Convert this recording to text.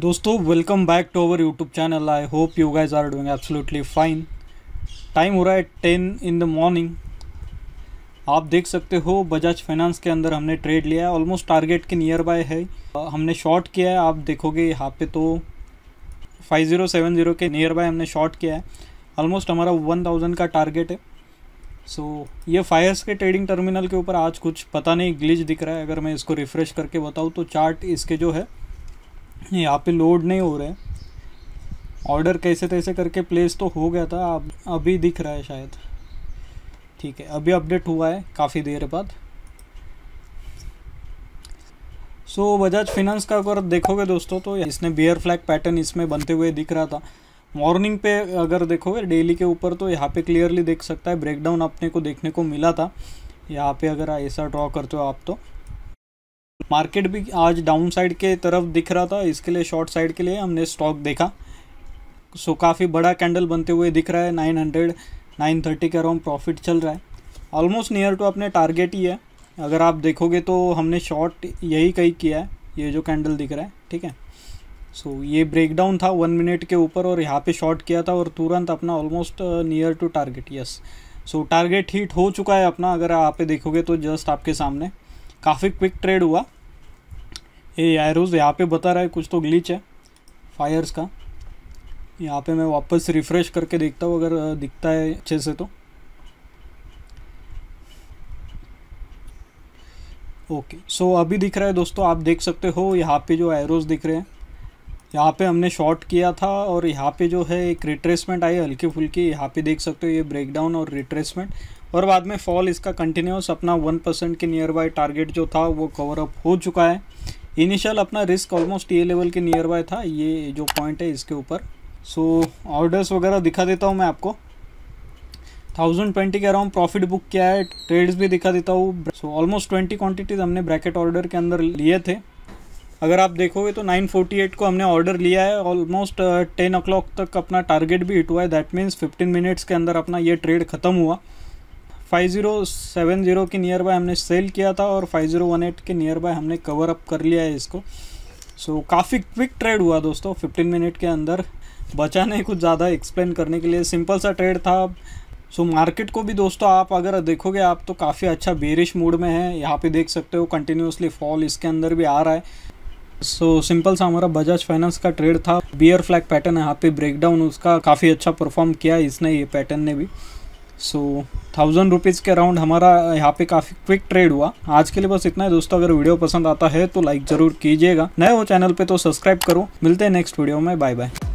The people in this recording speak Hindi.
दोस्तों welcome back to our YouTube channel I hope you guys are doing absolutely fine time हो रहा है टेन इन द मॉर्निंग आप देख सकते हो बजाज फाइनेंस के अंदर हमने ट्रेड लिया है ऑलमोस्ट टारगेट के नियर बाय है हमने शॉर्ट किया है आप देखोगे यहाँ पे तो 5070 के नियर बाय हमने शॉर्ट किया है ऑलमोस्ट हमारा 1000 का टारगेट है सो so, ये फायर्स के ट्रेडिंग टर्मिनल के ऊपर आज कुछ पता नहीं ग्लिच दिख रहा है अगर मैं इसको रिफ़्रेश करके बताऊँ तो चार्ट इसके जो है यहाँ पे लोड नहीं हो रहे हैं ऑर्डर कैसे तैसे करके प्लेस तो हो गया था अब अभी दिख रहा है शायद ठीक है अभी अपडेट हुआ है काफ़ी देर बाद सो so, बजाज फिनंस का अगर देखोगे दोस्तों तो इसने बियर फ्लैग पैटर्न इसमें बनते हुए दिख रहा था मॉर्निंग पे अगर देखोगे डेली के ऊपर तो यहाँ पे क्लियरली देख सकता है ब्रेकडाउन अपने को देखने को मिला था यहाँ पे अगर ऐसा ड्रॉ करते हो आप तो मार्केट भी आज डाउन साइड के तरफ दिख रहा था इसके लिए शॉर्ट साइड के लिए हमने स्टॉक देखा सो काफ़ी बड़ा कैंडल बनते हुए दिख रहा है नाइन हंड्रेड नाइन थर्टी के अराउंड प्रॉफिट चल रहा है ऑलमोस्ट नियर टू अपने टारगेट ही है अगर आप देखोगे तो हमने शॉर्ट यही कहीं किया है ये जो कैंडल दिख रहा है ठीक है सो so, ये ब्रेकडाउन था वन मिनट के ऊपर और यहाँ पे शॉर्ट किया था और तुरंत अपना almost near to target yes so target hit हो चुका है अपना अगर आप देखोगे तो जस्ट आपके सामने काफ़ी क्विक ट्रेड हुआ ये एरोज यहाँ पे बता रहा है कुछ तो ग्लिच है फायर्स का यहाँ पे मैं वापस रिफ़्रेश करके देखता हूँ अगर दिखता है अच्छे से तो ओके सो अभी दिख रहा है दोस्तों आप देख सकते हो यहाँ पे जो एरोज दिख रहे हैं यहाँ पे हमने शॉट किया था और यहाँ पे जो है एक रिट्रेसमेंट आई हल्की फुल्की यहाँ पे देख सकते हो ये ब्रेकडाउन और रिट्रेसमेंट और बाद में फॉल इसका कंटिन्यूस अपना वन परसेंट के नियर बाय टारगेट जो था वो कवर अप हो चुका है इनिशियल अपना रिस्क ऑलमोस्ट ये लेवल के नियर बाय था ये जो पॉइंट है इसके ऊपर सो ऑर्डर्स वगैरह दिखा देता हूँ मैं आपको थाउजेंड ट्वेंटी के अराउंड प्रॉफिट बुक किया है ट्रेड्स भी दिखा देता हूँ सो ऑलमोस्ट ट्वेंटी क्वांटिटीज हमने ब्रैकेट ऑर्डर के अंदर लिए थे अगर आप देखोगे तो 948 को हमने ऑर्डर लिया है ऑलमोस्ट टेन ओ तक अपना टारगेट भी हिट हुआ है दैट मीन्स 15 मिनट्स के अंदर अपना ये ट्रेड खत्म हुआ 5070 के नियर बाय हमने सेल किया था और 5018 के नियर बाय हमने कवर अप कर लिया है इसको सो so, काफ़ी क्विक ट्रेड हुआ दोस्तों 15 मिनट के अंदर बचा नहीं कुछ ज़्यादा एक्सप्लेन करने के लिए सिंपल सा ट्रेड था सो so, मार्केट को भी दोस्तों आप अगर देखोगे आप तो काफ़ी अच्छा बेरिश मूड में है यहाँ पे देख सकते हो कंटिन्यूसली फॉल इसके अंदर भी आ रहा है सो so, सिंपल सा हमारा बजाज फाइनेंस का ट्रेड था बियर फ्लैग पैटर्न यहाँ पे ब्रेकडाउन उसका काफ़ी अच्छा परफॉर्म किया इसने ये पैटर्न ने भी सो थाउजेंड रुपीज़ के अराउंड हमारा यहाँ पे काफ़ी क्विक ट्रेड हुआ आज के लिए बस इतना है दोस्तों अगर वीडियो पसंद आता है तो लाइक ज़रूर कीजिएगा नए हो चैनल पे तो सब्सक्राइब करो मिलते हैं नेक्स्ट वीडियो में बाय बाय